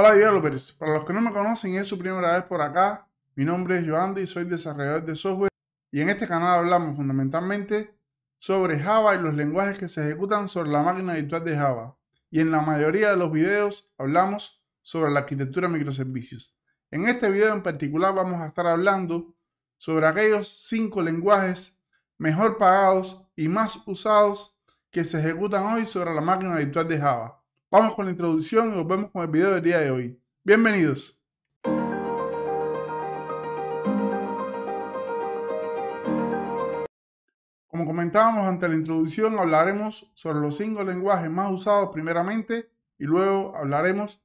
Hola developers, para los que no me conocen y es su primera vez por acá, mi nombre es Joandy y soy desarrollador de software y en este canal hablamos fundamentalmente sobre Java y los lenguajes que se ejecutan sobre la máquina virtual de Java y en la mayoría de los videos hablamos sobre la arquitectura de microservicios. En este video en particular vamos a estar hablando sobre aquellos 5 lenguajes mejor pagados y más usados que se ejecutan hoy sobre la máquina virtual de Java. Vamos con la introducción y nos vemos con el video del día de hoy. Bienvenidos. Como comentábamos ante la introducción, hablaremos sobre los cinco lenguajes más usados primeramente y luego hablaremos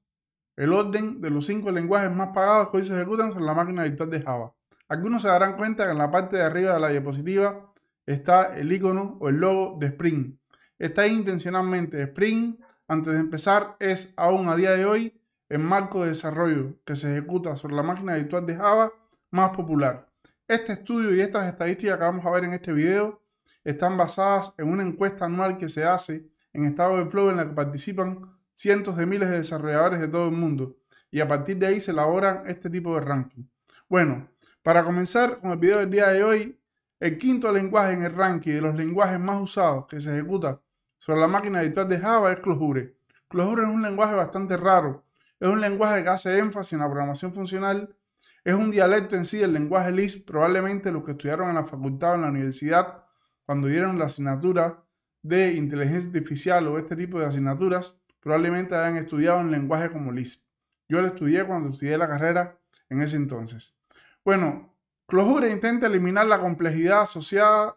el orden de los cinco lenguajes más pagados que hoy se ejecutan sobre la máquina virtual de Java. Algunos se darán cuenta que en la parte de arriba de la diapositiva está el icono o el logo de Spring. Está ahí intencionalmente. Spring antes de empezar es, aún a día de hoy, el marco de desarrollo que se ejecuta sobre la máquina virtual de Java más popular. Este estudio y estas estadísticas que vamos a ver en este video están basadas en una encuesta anual que se hace en Estado de Flow en la que participan cientos de miles de desarrolladores de todo el mundo y a partir de ahí se elaboran este tipo de ranking. Bueno, para comenzar con el video del día de hoy, el quinto lenguaje en el ranking de los lenguajes más usados que se ejecuta sobre la máquina virtual de Java es Clojure. Clojure es un lenguaje bastante raro. Es un lenguaje que hace énfasis en la programación funcional. Es un dialecto en sí del lenguaje Lisp. Probablemente los que estudiaron en la facultad o en la universidad, cuando dieron la asignatura de inteligencia artificial o este tipo de asignaturas, probablemente hayan estudiado un lenguaje como Lisp. Yo lo estudié cuando estudié la carrera en ese entonces. Bueno, Clojure intenta eliminar la complejidad asociada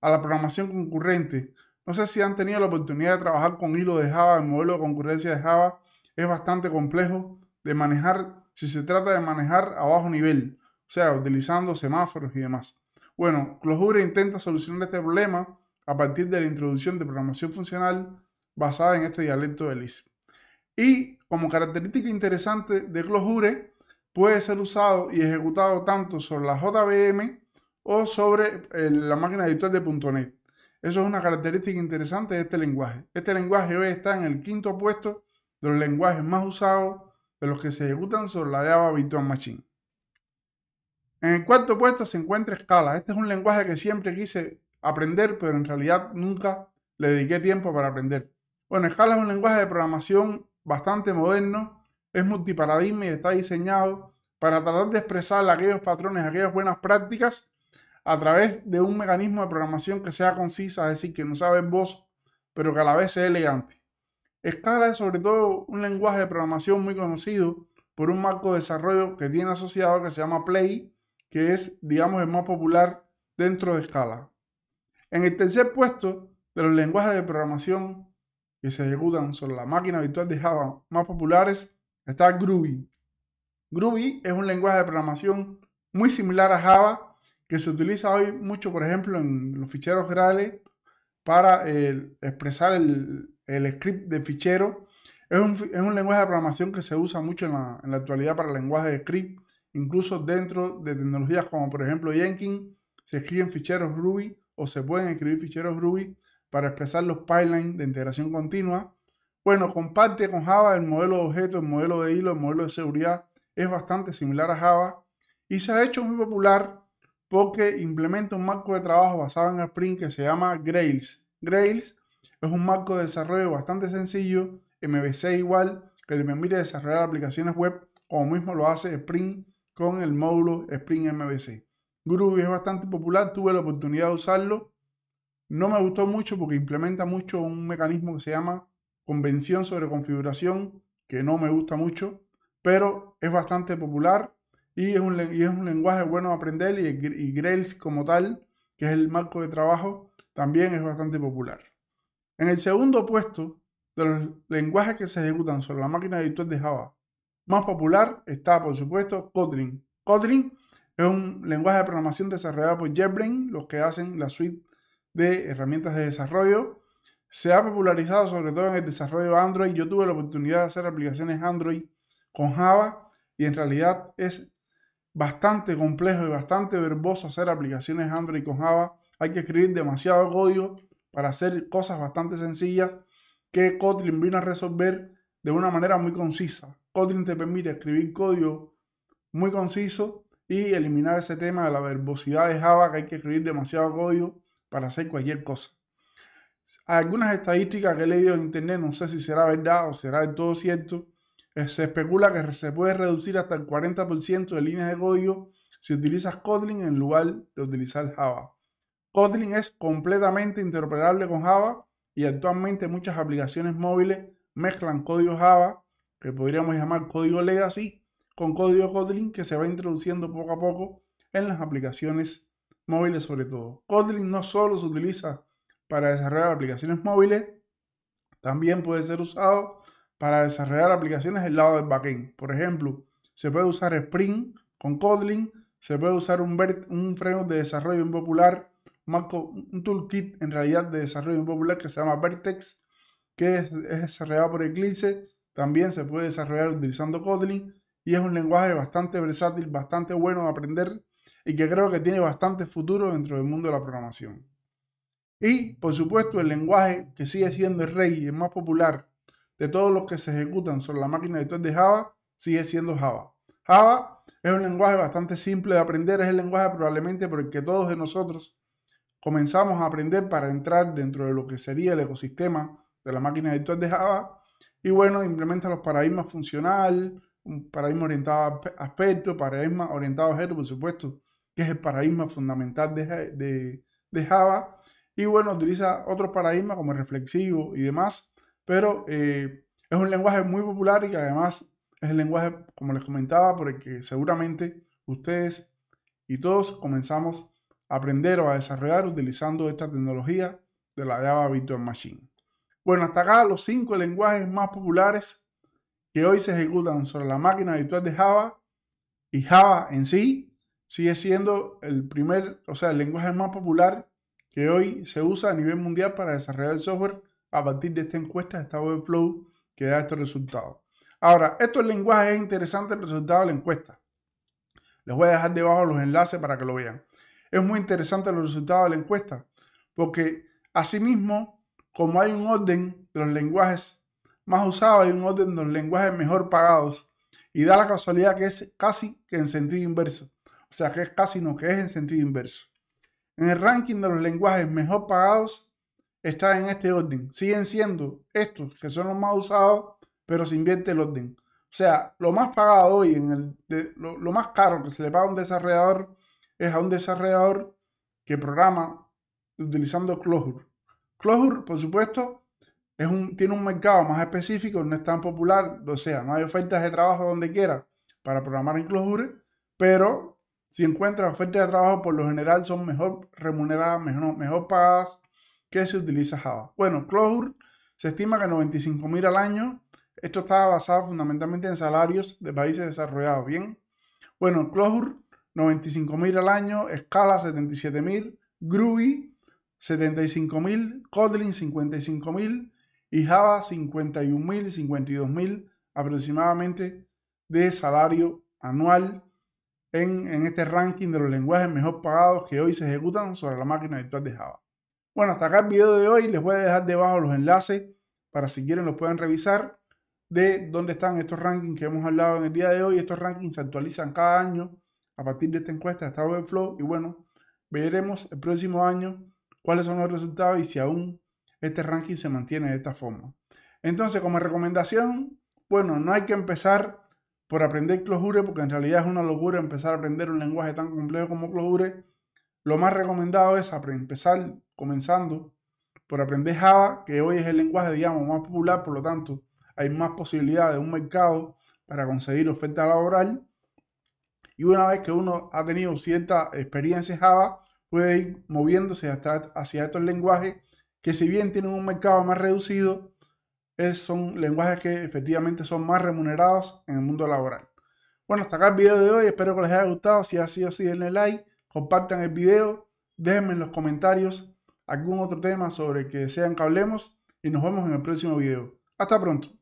a la programación concurrente no sé si han tenido la oportunidad de trabajar con hilo de Java, el modelo de concurrencia de Java es bastante complejo de manejar si se trata de manejar a bajo nivel, o sea, utilizando semáforos y demás. Bueno, Clojure intenta solucionar este problema a partir de la introducción de programación funcional basada en este dialecto de Lisp. Y como característica interesante de Clojure, puede ser usado y ejecutado tanto sobre la JVM o sobre eh, la máquina virtual de .NET. Eso es una característica interesante de este lenguaje. Este lenguaje hoy está en el quinto puesto de los lenguajes más usados de los que se ejecutan sobre la Java Virtual Machine. En el cuarto puesto se encuentra Scala. Este es un lenguaje que siempre quise aprender, pero en realidad nunca le dediqué tiempo para aprender. Bueno, Scala es un lenguaje de programación bastante moderno, es multiparadigma y está diseñado para tratar de expresar aquellos patrones, aquellas buenas prácticas a través de un mecanismo de programación que sea concisa, es decir, que no sea verboso, pero que a la vez sea elegante. Scala es sobre todo un lenguaje de programación muy conocido por un marco de desarrollo que tiene asociado que se llama Play, que es, digamos, el más popular dentro de Scala. En el tercer puesto de los lenguajes de programación que se ejecutan sobre la máquina virtual de Java más populares está Groovy. Groovy es un lenguaje de programación muy similar a Java, que se utiliza hoy mucho, por ejemplo, en los ficheros reales para eh, expresar el, script de fichero. Es un, es un, lenguaje de programación que se usa mucho en la, actualidad para el lenguaje de script, incluso dentro de tecnologías como por ejemplo Jenkins, se escriben ficheros Ruby o se pueden escribir ficheros Ruby para expresar los pipelines de integración continua. Bueno, comparte con Java el modelo de objeto, el modelo de hilo, el modelo de seguridad. Es bastante similar a Java y se ha hecho muy popular porque implementa un marco de trabajo basado en Spring que se llama Grails. Grails es un marco de desarrollo bastante sencillo, MVC igual, que le permite desarrollar aplicaciones web como mismo lo hace Spring con el módulo Spring MVC. Groovy es bastante popular, tuve la oportunidad de usarlo. No me gustó mucho porque implementa mucho un mecanismo que se llama convención sobre configuración, que no me gusta mucho, pero es bastante popular y es un, y es un lenguaje bueno aprender y, y Grails como tal, que es el marco de trabajo, también es bastante popular. En el segundo puesto de los lenguajes que se ejecutan sobre la máquina virtual de Java, más popular está, por supuesto, Kotlin. Kotlin es un lenguaje de programación desarrollado por JetBrains, los que hacen la suite de herramientas de desarrollo. Se ha popularizado sobre todo en el desarrollo Android. Yo tuve la oportunidad de hacer aplicaciones Android con Java y en realidad es bastante complejo y bastante verboso hacer aplicaciones Android con Java. Hay que escribir demasiado código para hacer cosas bastante sencillas que Kotlin vino a resolver de una manera muy concisa. Kotlin te permite escribir código muy conciso y eliminar ese tema de la verbosidad de Java que hay que escribir demasiado código para hacer cualquier cosa. algunas estadísticas que he leído en internet, no sé si será verdad o será de todo cierto, eh, se especula que se puede reducir hasta el 40% de líneas de código si utilizas Kotlin en lugar de utilizar Java. Kotlin es completamente interoperable con Java y actualmente muchas aplicaciones móviles mezclan código Java, que podríamos llamar código legacy, con código Kotlin que se va introduciendo poco a poco en las aplicaciones móviles sobre todo. Kotlin no solo se utiliza para desarrollar aplicaciones móviles, también puede ser usado para desarrollar aplicaciones del lado del backend. Por ejemplo, se puede usar Spring con Kotlin, se puede usar un, framework de desarrollo impopular, un, toolkit en realidad de desarrollo impopular que se llama Vertex, que es, es desarrollado por Eclipse, también se puede desarrollar utilizando Kotlin y es un lenguaje bastante versátil, bastante bueno de aprender y que creo que tiene bastante futuro dentro del mundo de la programación. Y, por supuesto, el lenguaje que sigue siendo el rey y el más popular de todos los que se ejecutan sobre la máquina virtual de Java sigue siendo Java. Java es un lenguaje bastante simple de aprender, es el lenguaje probablemente por el que todos de nosotros comenzamos a aprender para entrar dentro de lo que sería el ecosistema de la máquina virtual de Java. Y bueno, implementa los paradigmas funcional, un paradigma orientado a aspecto, paradigma orientado a objeto, por supuesto, que es el paradigma fundamental de, Java. Y bueno, utiliza otros paradigmas como reflexivo y demás pero eh, es un lenguaje muy popular y que además es el lenguaje, como les comentaba, por el que seguramente ustedes y todos comenzamos a aprender o a desarrollar utilizando esta tecnología de la Java Virtual Machine. Bueno, hasta acá los cinco lenguajes más populares que hoy se ejecutan sobre la máquina virtual de Java y Java en sí sigue siendo el primer, o sea, el lenguaje más popular que hoy se usa a nivel mundial para desarrollar el software a partir de esta encuesta, esta webflow que da estos resultados. Ahora, estos lenguajes es interesante el resultado de la encuesta. Les voy a dejar debajo los enlaces para que lo vean. Es muy interesante los resultados de la encuesta, porque asimismo, como hay un orden de los lenguajes más usados, hay un orden de los lenguajes mejor pagados, y da la casualidad que es casi que en sentido inverso. O sea, que es casi no, que es en sentido inverso. En el ranking de los lenguajes mejor pagados, está en este orden. Siguen siendo estos que son los más usados, pero se invierte el orden. O sea, lo más pagado hoy, en el, lo, más caro que se le paga a un desarrollador es a un desarrollador que programa utilizando Clojure. Clojure, por supuesto, es un, tiene un mercado más específico, no es tan popular, o sea, no hay ofertas de trabajo donde quiera para programar en Clojure, pero si encuentras ofertas de trabajo, por lo general son mejor remuneradas, mejor, mejor pagadas ¿Qué se utiliza Java. Bueno, Clojure se estima que 95.000 al año. Esto está basado fundamentalmente en salarios de países desarrollados. Bien. Bueno, Clojure 95.000 al año, Scala 77.000, Groovy 75.000, Kotlin 55.000 y Java 51.000, 52.000 aproximadamente de salario anual en, en este ranking de los lenguajes mejor pagados que hoy se ejecutan sobre la máquina virtual de Java. Bueno, hasta acá el video de hoy. Les voy a dejar debajo los enlaces para si quieren los puedan revisar de dónde están estos rankings que hemos hablado en el día de hoy. Estos rankings se actualizan cada año a partir de esta encuesta de Estado Flow. Y bueno, veremos el próximo año cuáles son los resultados y si aún este ranking se mantiene de esta forma. Entonces, como recomendación, bueno, no hay que empezar por aprender Clojure, porque en realidad es una locura empezar a aprender un lenguaje tan complejo como Clojure. Lo más recomendado es empezar comenzando por aprender Java, que hoy es el lenguaje, digamos, más popular, por lo tanto, hay más posibilidades de un mercado para conseguir oferta laboral. Y una vez que uno ha tenido cierta experiencia en Java, puede ir moviéndose hasta hacia estos lenguajes que si bien tienen un mercado más reducido, son lenguajes que efectivamente son más remunerados en el mundo laboral. Bueno, hasta acá el video de hoy. Espero que les haya gustado. Si ha sido así, denle like compartan el video, déjenme en los comentarios algún otro tema sobre que desean que hablemos y nos vemos en el próximo video. Hasta pronto.